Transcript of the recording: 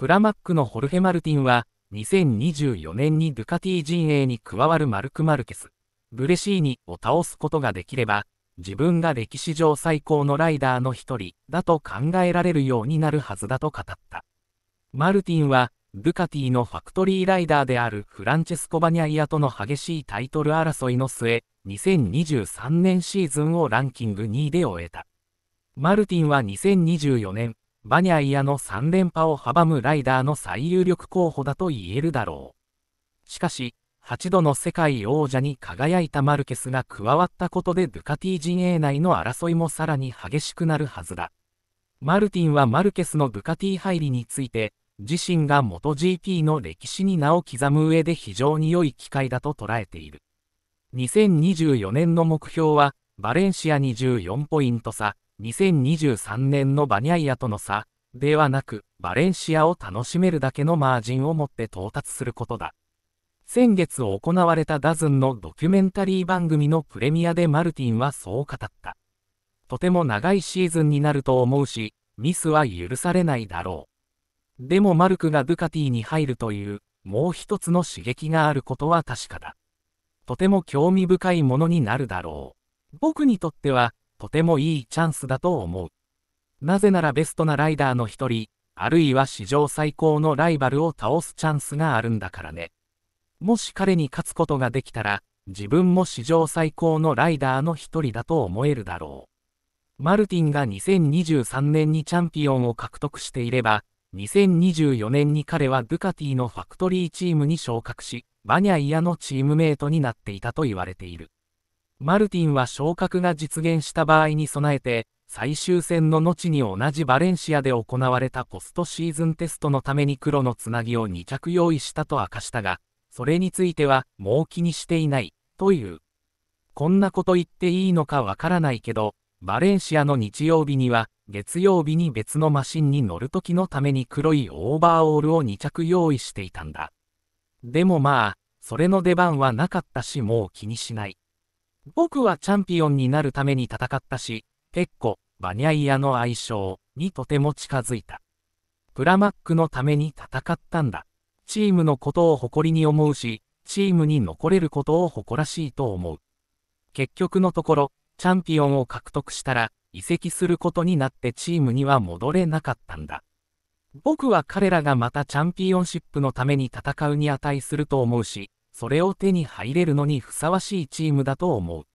プラマックのホルヘ・マルティンは、2024年にドゥカティ陣営に加わるマルク・マルケス、ブレシーニを倒すことができれば、自分が歴史上最高のライダーの一人だと考えられるようになるはずだと語った。マルティンは、ドゥカティのファクトリーライダーであるフランチェスコ・バニャイアとの激しいタイトル争いの末、2023年シーズンをランキング2位で終えた。マルティンは2024年、バニャイアの3連覇を阻むライダーの最有力候補だと言えるだろう。しかし、8度の世界王者に輝いたマルケスが加わったことでドゥカティ陣営内の争いもさらに激しくなるはずだ。マルティンはマルケスのドゥカティ入りについて、自身が元 GP の歴史に名を刻む上で非常に良い機会だと捉えている。2024年の目標は、バレンシア24ポイント差、2023年のバニャイアとの差ではなく、バレンシアを楽しめるだけのマージンを持って到達することだ。先月行われたダズンのドキュメンタリー番組のプレミアでマルティンはそう語った。とても長いシーズンになると思うし、ミスは許されないだろう。でもマルクがドゥカティに入るという、もう一つの刺激があることは確かだ。とても興味深いものになるだろう。僕にとっては、とてもいいチャンスだと思う。なぜならベストなライダーの一人、あるいは史上最高のライバルを倒すチャンスがあるんだからね。もし彼に勝つことができたら、自分も史上最高のライダーの一人だと思えるだろう。マルティンが2023年にチャンピオンを獲得していれば、2024年に彼はドゥカティのファクトリーチームに昇格し、バニャイヤのチームメイトになっていたと言われている。マルティンは昇格が実現した場合に備えて、最終戦の後に同じバレンシアで行われたポストシーズンテストのために黒のつなぎを2着用意したと明かしたが、それについてはもう気にしていない、という。こんなこと言っていいのかわからないけど、バレンシアの日曜日には、月曜日に別のマシンに乗る時のために黒いオーバーオールを2着用意していたんだ。でもまあ、それの出番はなかったしもう気にしない。僕はチャンピオンになるために戦ったし、ペッコ、バニャイアの愛称にとても近づいた。プラマックのために戦ったんだ。チームのことを誇りに思うし、チームに残れることを誇らしいと思う。結局のところ、チャンピオンを獲得したら、移籍することになってチームには戻れなかったんだ。僕は彼らがまたチャンピオンシップのために戦うに値すると思うし、それを手に入れるのにふさわしいチームだと思う。